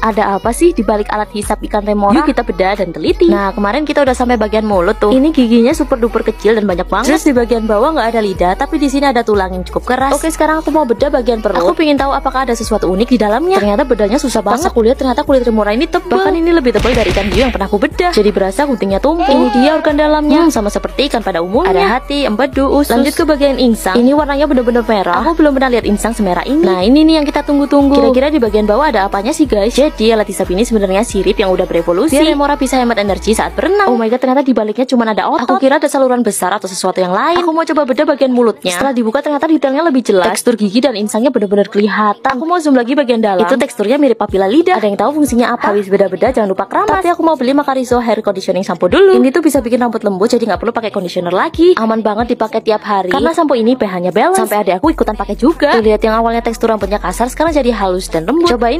ada apa sih di balik alat hisap ikan remora? Yuk kita bedah dan teliti. Nah, kemarin kita udah sampai bagian mulut tuh. Ini giginya super duper kecil dan banyak banget. Terus di bagian bawah nggak ada lidah, tapi di sini ada tulang yang cukup keras. Oke, sekarang aku mau bedah bagian perut. Aku pengen tahu apakah ada sesuatu unik di dalamnya. Ternyata bedahnya susah banget. Pas aku lihat ternyata kulit remora ini tebal. Bahkan ini lebih tebal dari ikan hiu yang pernah aku bedah. Jadi berasa guntingnya tumpul. Ini dia organ dalamnya. Hmm, sama seperti ikan pada umumnya. Ada hati, empedu, usus. Lanjut ke bagian insang. Ini warnanya bener-bener merah. Aku belum pernah lihat insang semerah ini. Nah, ini nih yang kita tunggu-tunggu. Kira-kira di bagian bawah ada apanya sih, guys? Jadi jadi alat hisap ini sebenarnya sirip yang udah berevolusi Biar Remora bisa hemat energi saat berenang Oh my god ternyata di baliknya cuma ada otot Aku kira ada saluran besar atau sesuatu yang lain Aku mau coba bedah bagian mulutnya Setelah dibuka ternyata detailnya lebih jelas Tekstur gigi dan insangnya benar-benar kelihatan Aku mau zoom lagi bagian dalam Itu teksturnya mirip papila lidah Ada yang tahu fungsinya apa? Habis beda-beda. jangan lupa keramas Tapi aku mau beli Makarizo Hair Conditioning Shampoo dulu Ini tuh bisa bikin rambut lembut jadi nggak perlu pakai conditioner lagi Aman banget dipakai tiap hari Karena sampo ini pH-nya balance Sampai ada aku ikutan pakai juga Lihat yang awalnya tekstur rambutnya kasar sekarang jadi halus dan lembut Cobain